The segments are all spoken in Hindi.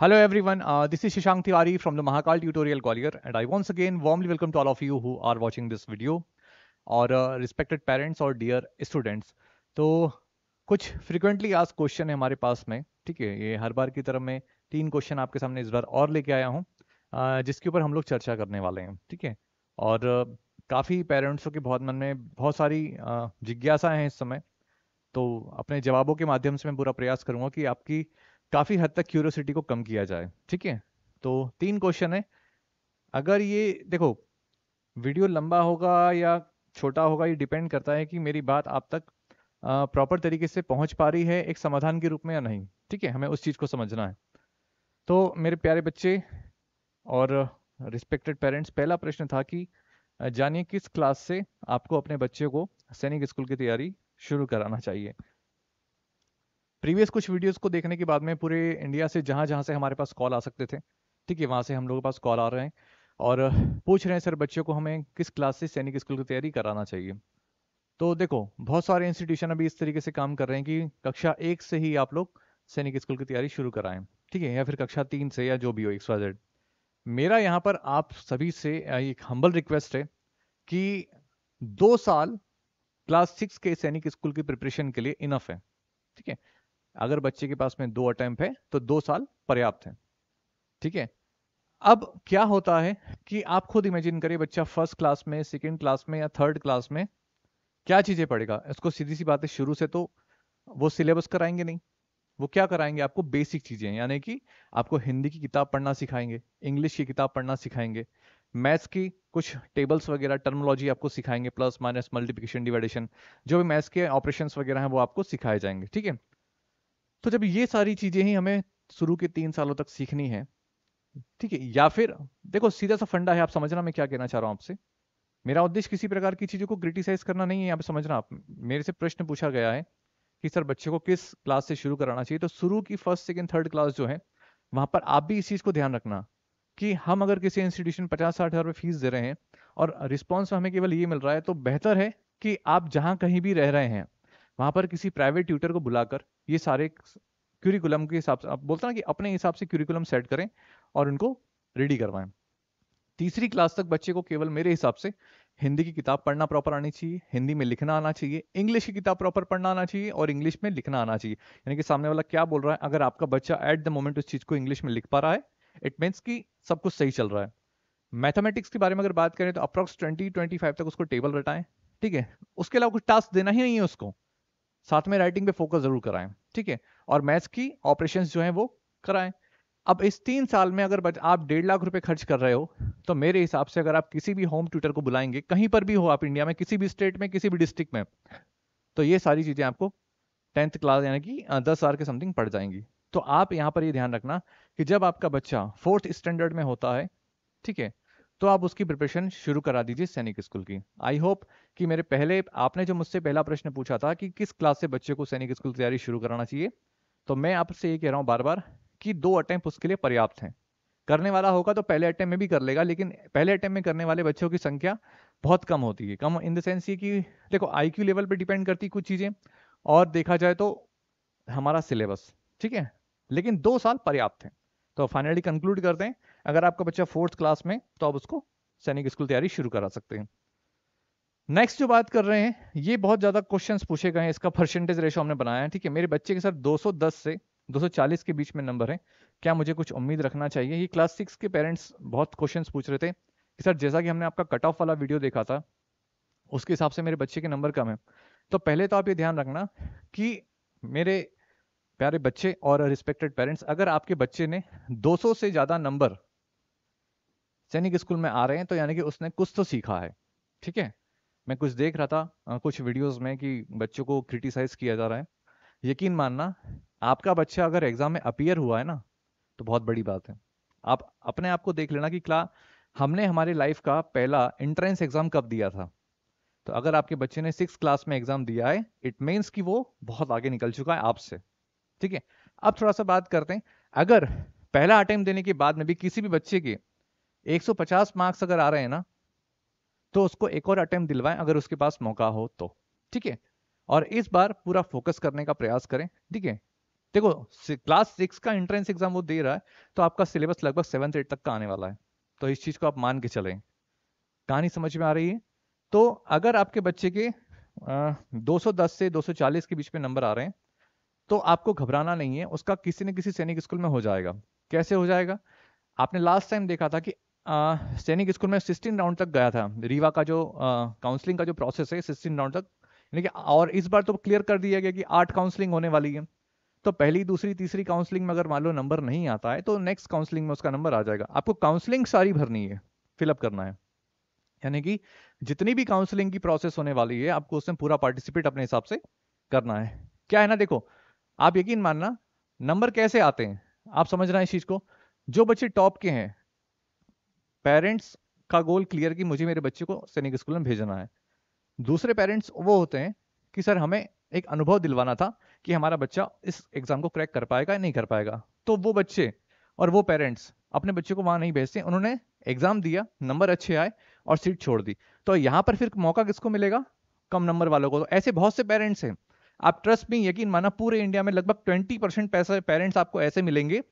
Hello everyone, uh, this is Shashank Tiwari from the Mahakal tutorial Gwalior and I once again warmly welcome to all of you who are watching this video और uh, respected parents or dear students. तो कुछ frequently asked question है हमारे पास में ठीक है ये हर बार की तरह मैं तीन question आपके सामने इस बार और लेके आया हूँ uh, जिसके ऊपर हम लोग चर्चा करने वाले हैं ठीक है और uh, काफ़ी पेरेंट्सों के बहुत मन में बहुत सारी जिज्ञासा हैं इस समय तो अपने जवाबों के माध्यम से मैं पूरा प्रयास करूँगा कि आपकी काफ़ी हद तक क्यूरियोसिटी को कम किया जाए ठीक है तो तीन क्वेश्चन है अगर ये देखो वीडियो लंबा होगा या छोटा होगा ये डिपेंड करता है कि मेरी बात आप तक प्रॉपर तरीके से पहुंच पा रही है एक समाधान के रूप में या नहीं ठीक है हमें उस चीज़ को समझना है तो मेरे प्यारे बच्चे और रिस्पेक्टेड पेरेंट्स पहला प्रश्न था कि जानिए किस क्लास से आपको अपने बच्चे को सैनिक स्कूल की तैयारी शुरू कराना चाहिए प्रीवियस कुछ वीडियोस को देखने के बाद में पूरे इंडिया से जहाँ जहाँ से हमारे पास कॉल आ सकते थे ठीक है वहाँ से हम लोगों के पास कॉल आ रहे हैं और पूछ रहे हैं सर बच्चों को हमें किस क्लास से सैनिक स्कूल की तैयारी कराना चाहिए तो देखो बहुत सारे इंस्टीट्यूशन अभी इस तरीके से काम कर रहे हैं कि कक्षा एक से ही आप लोग सैनिक स्कूल की तैयारी शुरू कराएं ठीक है या फिर कक्षा तीन से या जो भी हो एक सौ मेरा यहाँ पर आप सभी से एक हम्बल रिक्वेस्ट है कि दो साल क्लास सिक्स के सैनिक स्कूल की प्रिपरेशन के लिए इनफ है ठीक है अगर बच्चे के पास में दो अटैम्प है तो दो साल पर्याप्त है ठीक है अब क्या होता है कि आप खुद इमेजिन करिए बच्चा फर्स्ट क्लास में सेकेंड क्लास में या थर्ड क्लास में क्या चीज़ें पढ़ेगा इसको सीधी सी बात है शुरू से तो वो सिलेबस कराएंगे नहीं वो क्या कराएंगे आपको बेसिक चीज़ें यानी कि आपको हिंदी की किताब पढ़ना सिखाएंगे इंग्लिश की किताब पढ़ना सिखाएंगे मैथ्स की कुछ टेबल्स वगैरह टर्मोलॉजी आपको सिखाएंगे प्लस माइनस मल्टीप्लिकेशन डिवाइडेशन जो भी मैथ्स के ऑपरेशंस वगैरह हैं वो आपको सिखाए जाएंगे ठीक है तो जब ये सारी चीज़ें ही हमें शुरू के तीन सालों तक सीखनी है ठीक है या फिर देखो सीधा सा फंडा है आप समझना मैं क्या कहना चाह रहा हूँ आपसे मेरा उद्देश्य किसी प्रकार की चीज़ों को क्रिटिसाइज करना नहीं है यहाँ पे समझना आप मेरे से प्रश्न पूछा गया है कि सर बच्चे को किस क्लास से शुरू कराना चाहिए तो शुरू की फर्स्ट सेकेंड थर्ड क्लास जो है वहां पर आप भी इस चीज़ को ध्यान रखना कि हम अगर किसी इंस्टीट्यूशन पचास साठ हज़ार रुपये फीस दे रहे हैं और रिस्पॉन्स हमें केवल ये मिल रहा है तो बेहतर है कि आप जहाँ कहीं भी रह रहे हैं वहां पर किसी प्राइवेट ट्यूटर को बुलाकर ये सारे क्यूरिकुलम के हिसाब से आप बोलते ना कि अपने हिसाब से क्यूरिकुलम सेट करें और उनको रेडी करवाएं तीसरी क्लास तक बच्चे को केवल मेरे हिसाब से हिंदी की किताब पढ़ना प्रॉपर आनी चाहिए हिंदी में लिखना आना चाहिए इंग्लिश की किताब प्रॉपर पढ़ना आना चाहिए और इंग्लिश में लिखना आना चाहिए यानी कि सामने वाला क्या बोल रहा है अगर आपका बच्चा एट द मोमेंट उस चीज़ को इंग्लिश में लिख पा रहा है इट मीन्स कि सब कुछ सही चल रहा है मैथमेटिक्स के बारे में अगर बात करें तो अप्रॉक्स ट्वेंटी ट्वेंटी तक उसको टेबल रटाएं ठीक है उसके अलावा कुछ टास्क देना ही नहीं है उसको साथ में राइटिंग पे फोकस जरूर कराएं ठीक है और मैथ्स की ऑपरेशन जो है वो कराएं अब इस तीन साल में अगर आप डेढ़ लाख रुपए खर्च कर रहे हो तो मेरे हिसाब से अगर आप किसी भी होम ट्यूटर को बुलाएंगे कहीं पर भी हो आप इंडिया में किसी भी स्टेट में किसी भी डिस्ट्रिक्ट में तो ये सारी चीज़ें आपको टेंथ क्लास यानी कि दस हज़ार के समथिंग पड़ जाएंगी तो आप यहाँ पर ये ध्यान रखना कि जब आपका बच्चा फोर्थ स्टैंडर्ड में होता है ठीक है तो आप उसकी प्रिपरेशन शुरू करा दीजिए सैनिक स्कूल की आई होप कि मेरे पहले आपने जो मुझसे पहला प्रश्न पूछा था कि किस क्लास से बच्चे को सैनिक स्कूल की तैयारी शुरू कराना चाहिए तो मैं आपसे ये कह रहा हूँ बार बार कि दो अटैम्प उसके लिए पर्याप्त हैं करने वाला होगा तो पहले अटैम्प में भी कर लेगा लेकिन पहले अटैम्प में करने वाले बच्चों की संख्या बहुत कम होती है कम इन द सेंस ये कि देखो आईक्यू लेवल पर डिपेंड करती कुछ चीज़ें और देखा जाए तो हमारा सिलेबस ठीक है लेकिन दो साल पर्याप्त हैं तो फाइनली कंक्लूड करते हैं अगर आपका बच्चा फोर्थ क्लास में तो आप उसको सैनिक स्कूल तैयारी शुरू करा सकते हैं नेक्स्ट जो बात कर रहे हैं ये बहुत ज़्यादा क्वेश्चन पूछे गए हैं इसका परसेंटेज रेशो हमने बनाया है ठीक है मेरे बच्चे के साथ 210 से 240 के बीच में नंबर है क्या मुझे कुछ उम्मीद रखना चाहिए ये क्लास सिक्स के पेरेंट्स बहुत क्वेश्चन पूछ रहे थे कि सर जैसा कि हमने आपका कट ऑफ वाला वीडियो देखा था उसके हिसाब से मेरे बच्चे के नंबर कम है तो पहले तो आप ये ध्यान रखना कि मेरे प्यारे बच्चे और रिस्पेक्टेड पेरेंट्स अगर आपके बच्चे ने 200 से ज़्यादा नंबर सैनिक स्कूल में आ रहे हैं तो यानी कि उसने कुछ तो सीखा है ठीक है मैं कुछ देख रहा था कुछ वीडियोस में कि बच्चों को क्रिटिसाइज किया जा रहा है यकीन मानना आपका बच्चा अगर एग्जाम में अपियर हुआ है ना तो बहुत बड़ी बात है आप अपने आप को देख लेना कि क्ला हमने हमारे लाइफ का पहला एंट्रेंस एग्जाम कब दिया था तो अगर आपके बच्चे ने सिक्स क्लास में एग्जाम दिया है इट मीन्स कि वो बहुत आगे निकल चुका है आपसे ठीक है अब थोड़ा सा बात करते हैं अगर पहला अटेम्प्ट देने के बाद में भी किसी भी बच्चे के 150 मार्क्स अगर आ रहे हैं ना तो उसको एक और अटेम्प्ट दिलवाएं अगर उसके पास मौका हो तो ठीक है और इस बार पूरा फोकस करने का प्रयास करें ठीक है देखो क्लास सिक्स का एंट्रेंस एग्जाम वो दे रहा है तो आपका सिलेबस लगभग सेवन एट तक का आने वाला है तो इस चीज़ को आप मान के चले कहानी समझ में आ रही है तो अगर आपके बच्चे के आ, 210 से 240 के बीच में नंबर आ रहे हैं तो आपको घबराना नहीं है उसका किसी न किसी सैनिक स्कूल में हो जाएगा कैसे हो जाएगा आपने लास्ट टाइम देखा था कि सैनिक स्कूल में सिक्सटीन राउंड तक गया था रीवा का जो काउंसलिंग का जो प्रोसेस है सिक्सटीन राउंड तक यानी कि और इस बार तो क्लियर कर दिया गया कि आठ काउंसलिंग होने वाली है तो पहली दूसरी तीसरी काउंसलिंग में अगर मान लो नंबर नहीं आता है तो नेक्स्ट काउंसलिंग में उसका नंबर आ जाएगा आपको काउंसलिंग सारी भरनी है फिलअप करना है यानी कि जितनी भी काउंसलिंग की प्रोसेस होने वाली है आपको उसमें पूरा पार्टिसिपेट अपने हिसाब से करना है क्या है ना देखो आप यकीन मानना नंबर कैसे आते हैं आप समझ रहे हैं इस चीज़ को जो बच्चे टॉप के हैं पेरेंट्स का गोल क्लियर कि मुझे मेरे बच्चे को सैनिक स्कूल में भेजना है दूसरे पेरेंट्स वो होते हैं कि सर हमें एक अनुभव दिलवाना था कि हमारा बच्चा इस एग्ज़ाम को क्रैक कर पाएगा या नहीं कर पाएगा तो वो बच्चे और वो पेरेंट्स अपने बच्चे को वहां नहीं भेजते उन्होंने एग्ज़ाम दिया नंबर अच्छे आए और सीट छोड़ दी तो यहाँ पर फिर मौका किसको मिलेगा कम नंबर वालों को तो ऐसे बहुत से पेरेंट्स हैं आप ट्रस्ट में यकीन माना पूरे इंडिया में लगभग ट्वेंटी परसेंट पैसा पेरेंट्स आपको ऐसे मिलेंगे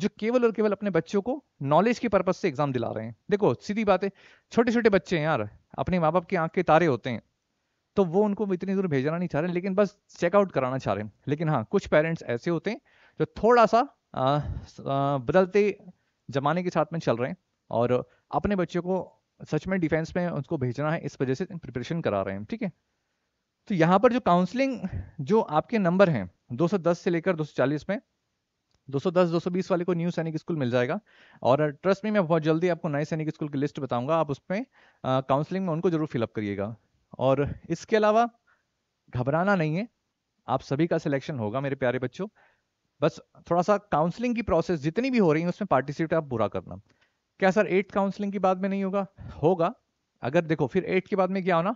जो केवल और केवल अपने बच्चों को नॉलेज के पर्पज से एग्जाम दिला रहे हैं देखो सीधी बात है छोटे छोटे बच्चे हैं यार अपने माँ बाप की आंख के तारे होते हैं तो वो उनको इतनी दूर भेजना नहीं चाह रहे लेकिन बस चेकआउट कराना चाह रहे हैं लेकिन हाँ कुछ पेरेंट्स ऐसे होते हैं जो थोड़ा सा बदलते जमाने के साथ में चल रहे हैं और अपने बच्चों को सच में डिफेंस में उसको भेजना है इस वजह से प्रिपरेशन करा रहे हैं ठीक है तो यहाँ पर जो काउंसलिंग जो आपके नंबर हैं 210 से लेकर 240 में 210 220 वाले को न्यू सैनिक स्कूल मिल जाएगा और ट्रस्ट uh, में मैं बहुत जल्दी आपको नए सैनिक स्कूल की लिस्ट बताऊंगा आप उसमें काउंसलिंग uh, में उनको जरूर फिलअप करिएगा और इसके अलावा घबराना नहीं है आप सभी का सिलेक्शन होगा मेरे प्यारे बच्चों बस थोड़ा सा काउंसलिंग की प्रोसेस जितनी भी हो रही है उसमें पार्टिसिपेट आप पूरा करना क्या सर एट्थ काउंसलिंग की बाद में नहीं होगा होगा अगर देखो फिर एट्थ के बाद में क्या होना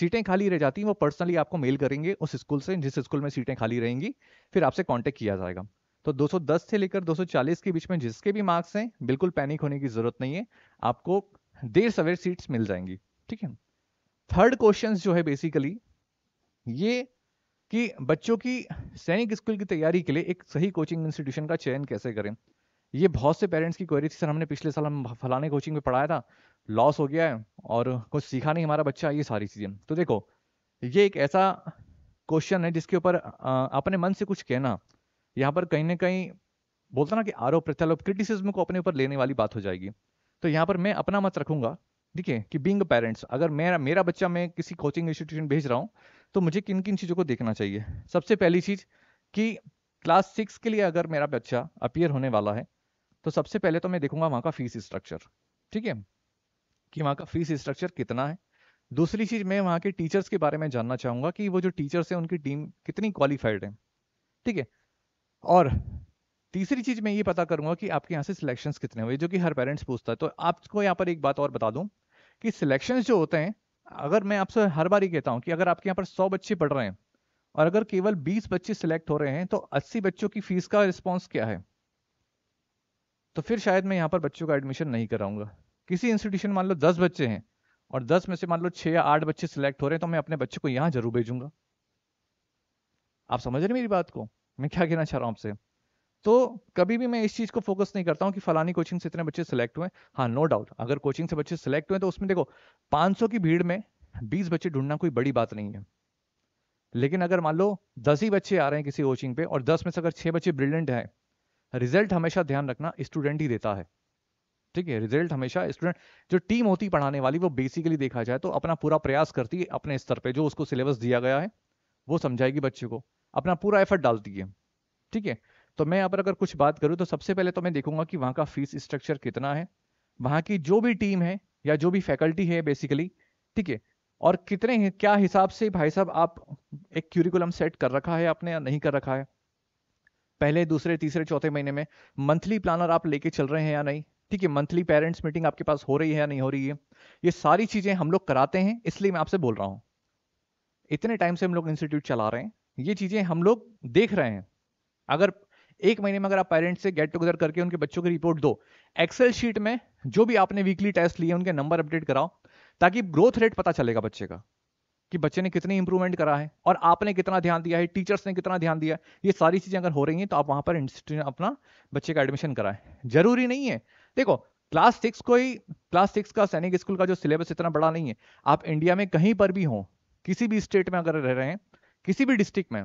सीटें खाली रह जाती हैं वो पर्सनली आपको मेल करेंगे उस स्कूल से जिस स्कूल में सीटें खाली रहेंगी फिर आपसे कांटेक्ट किया जाएगा तो 210 से लेकर 240 के बीच में जिसके भी मार्क्स हैं बिल्कुल पैनिक होने की जरूरत नहीं है आपको देर सवेर सीट्स मिल जाएंगी ठीक है थर्ड क्वेश्चन जो है बेसिकली ये कि बच्चों की सैनिक स्कूल की तैयारी के लिए एक सही कोचिंग इंस्टीट्यूशन का चयन कैसे करें ये बहुत से पेरेंट्स की क्वेरी थी सर हमने पिछले साल हम फलाने कोचिंग में पढ़ाया था लॉस हो गया है और कुछ सीखा नहीं हमारा बच्चा ये सारी चीज़ें तो देखो ये एक ऐसा क्वेश्चन है जिसके ऊपर अपने मन से कुछ कहना यहाँ पर कहीं ना कहीं बोलता ना कि आरोप प्रत्यारोप क्रिटिसिज्म को अपने ऊपर लेने वाली बात हो जाएगी तो यहाँ पर मैं अपना मत रखूंगा ठीक है कि बींग पेरेंट्स अगर मेरा मेरा बच्चा मैं किसी कोचिंग इंस्टीट्यूशन भेज रहा हूँ तो मुझे किन किन चीज़ों को देखना चाहिए सबसे पहली चीज़ कि क्लास सिक्स के लिए अगर मेरा बच्चा अपियर होने वाला है तो सबसे पहले तो मैं देखूंगा वहाँ का फीस स्ट्रक्चर ठीक है कि वहाँ का फीस स्ट्रक्चर कितना है दूसरी चीज़ मैं वहाँ के टीचर्स के बारे में जानना चाहूंगा कि वो जो टीचर्स हैं उनकी टीम कितनी क्वालिफाइड है ठीक है और तीसरी चीज मैं ये पता करूंगा कि आपके यहाँ से सिलेक्शंस कितने हुए जो कि हर पेरेंट्स पूछता है तो आपको यहाँ पर एक बात और बता दूं कि सिलेक्शंस जो होते हैं अगर मैं आपसे हर बार ही कहता हूँ कि अगर आपके यहाँ पर सौ बच्चे पढ़ रहे हैं और अगर केवल बीस बच्चे सिलेक्ट हो रहे हैं तो अस्सी बच्चों की फीस का रिस्पॉन्स क्या है तो फिर शायद मैं यहाँ पर बच्चों का एडमिशन नहीं कराऊंगा किसी इंस्टीट्यूशन मान लो दस बच्चे हैं और दस में से मान लो छह या आठ बच्चे सिलेक्ट हो रहे हैं तो मैं अपने बच्चे को यहाँ जरूर भेजूंगा आप समझ रहे मेरी बात को मैं क्या कहना चाह रहा हूँ आपसे तो कभी भी मैं इस चीज़ को फोकस नहीं करता हूँ कि फलानी कोचिंग से इतने बच्चे सेलेक्ट हुए हाँ नो डाउट अगर कोचिंग से बच्चे सेलेक्ट हुए तो उसमें देखो 500 की भीड़ में 20 बच्चे ढूंढना कोई बड़ी बात नहीं है लेकिन अगर मान लो दस ही बच्चे आ रहे हैं किसी कोचिंग पे और दस में से अगर छः बच्चे ब्रिलियंट हैं रिजल्ट हमेशा ध्यान रखना स्टूडेंट ही देता है ठीक है रिजल्ट हमेशा स्टूडेंट जो टीम होती पढ़ाने वाली वो बेसिकली देखा जाए तो अपना पूरा प्रयास करती है अपने स्तर पर जो उसको सिलेबस दिया गया है वो समझाएगी बच्चे को अपना पूरा एफर्ट डालती है ठीक है तो मैं यहाँ पर अगर कुछ बात करूँ तो सबसे पहले तो मैं देखूंगा कि वहाँ का फीस स्ट्रक्चर कितना है वहाँ की जो भी टीम है या जो भी फैकल्टी है बेसिकली ठीक है और कितने है, क्या हिसाब से भाई साहब आप एक क्यूरिकुलम सेट कर रखा है आपने या नहीं कर रखा है पहले दूसरे तीसरे चौथे महीने में मंथली प्लानर आप लेके चल रहे हैं या नहीं ठीक है मंथली पेरेंट्स मीटिंग आपके पास हो रही है या नहीं हो रही है ये सारी चीज़ें हम लोग कराते हैं इसलिए मैं आपसे बोल रहा हूँ इतने टाइम से हम लोग इंस्टीट्यूट चला रहे हैं ये चीजें हम लोग देख रहे हैं अगर एक महीने में अगर आप पेरेंट्स से गेट टुगेदर करके उनके बच्चों की रिपोर्ट दो एक्सेल शीट में जो भी आपने वीकली टेस्ट लिए उनके नंबर अपडेट कराओ ताकि ग्रोथ रेट पता चलेगा बच्चे का कि बच्चे ने कितनी इंप्रूवमेंट करा है और आपने कितना ध्यान दिया है टीचर्स ने कितना ध्यान दिया है ये सारी चीज़ें अगर हो रही हैं तो आप वहां पर अपना बच्चे का एडमिशन कराएं जरूरी नहीं है देखो क्लास सिक्स को ही क्लास सिक्स का सैनिक स्कूल का जो सिलेबस इतना बड़ा नहीं है आप इंडिया में कहीं पर भी हो किसी भी स्टेट में अगर रह रहे हैं किसी भी डिस्ट्रिक्ट में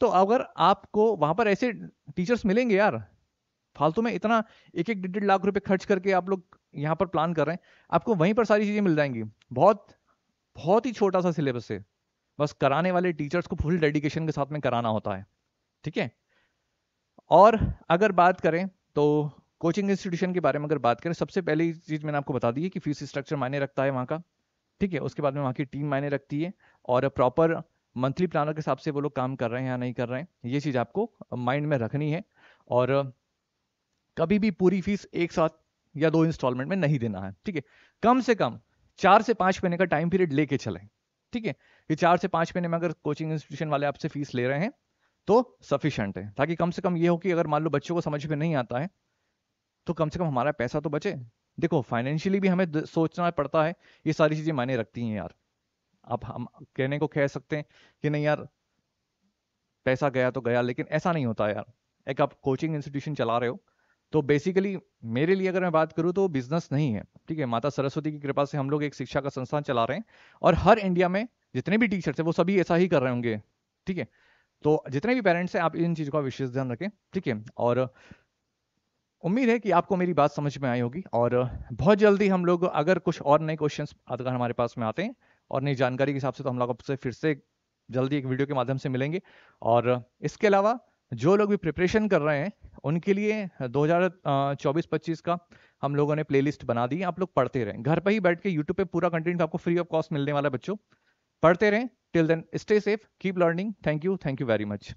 तो अगर आपको वहां पर ऐसे टीचर्स मिलेंगे यार फालतू में इतना एक एक डेढ़ डेढ़ लाख रुपए खर्च करके आप लोग यहाँ पर प्लान कर रहे हैं आपको वहीं पर सारी चीज़ें मिल जाएंगी बहुत बहुत ही छोटा सा सिलेबस है बस कराने वाले टीचर्स को फुल डेडिकेशन के साथ में कराना होता है ठीक है और अगर बात करें तो कोचिंग इंस्टीट्यूशन के बारे में अगर बात करें सबसे पहली चीज़ मैंने आपको बता दी है कि फीस स्ट्रक्चर मायने रखता है वहाँ का ठीक है उसके बाद में वहां की टीम मायने रखती है और प्रॉपर मंथली प्लानर के हिसाब से वो लोग काम कर रहे हैं या नहीं कर रहे हैं ये चीज़ आपको माइंड में रखनी है और कभी भी पूरी फीस एक साथ या दो इंस्टॉलमेंट में नहीं देना है ठीक है कम से कम चार से पाँच महीने का टाइम पीरियड लेके चलें ठीक है ये चार से पाँच महीने में अगर कोचिंग इंस्टीट्यूशन वाले आपसे फीस ले रहे हैं तो सफिशियंट है ताकि कम से कम ये हो कि अगर मान लो बच्चों को समझ में नहीं आता है तो कम से कम हमारा पैसा तो बचे देखो फाइनेंशियली भी हमें सोचना पड़ता है ये सारी चीज़ें मायने रखती हैं यार आप हम कहने को कह सकते हैं कि नहीं यार पैसा गया तो गया लेकिन ऐसा नहीं होता यार एक आप कोचिंग इंस्टीट्यूशन चला रहे हो तो बेसिकली मेरे लिए अगर मैं बात करूं तो बिजनेस नहीं है ठीक है माता सरस्वती की कृपा से हम लोग एक शिक्षा का संस्थान चला रहे हैं और हर इंडिया में जितने भी टीचर्स हैं वो सभी ऐसा ही कर रहे होंगे ठीक है तो जितने भी पेरेंट्स हैं आप इन चीज़ों का विशेष ध्यान रखें ठीक है और उम्मीद है कि आपको मेरी बात समझ में आई होगी और बहुत जल्दी हम लोग अगर कुछ और नए क्वेश्चन अगर हमारे पास में आते हैं और नई जानकारी के हिसाब से तो हम लोग आपसे फिर से जल्दी एक वीडियो के माध्यम से मिलेंगे और इसके अलावा जो लोग भी प्रिपरेशन कर रहे हैं उनके लिए 2024-25 का हम लोगों ने प्लेलिस्ट बना दी आप लोग पढ़ते रहें घर पर ही बैठ के यूट्यूब पे पूरा कंटेंट आपको फ्री ऑफ कॉस्ट मिलने वाला है बच्चों पढ़ते रहें till then stay safe keep learning thank you thank you very much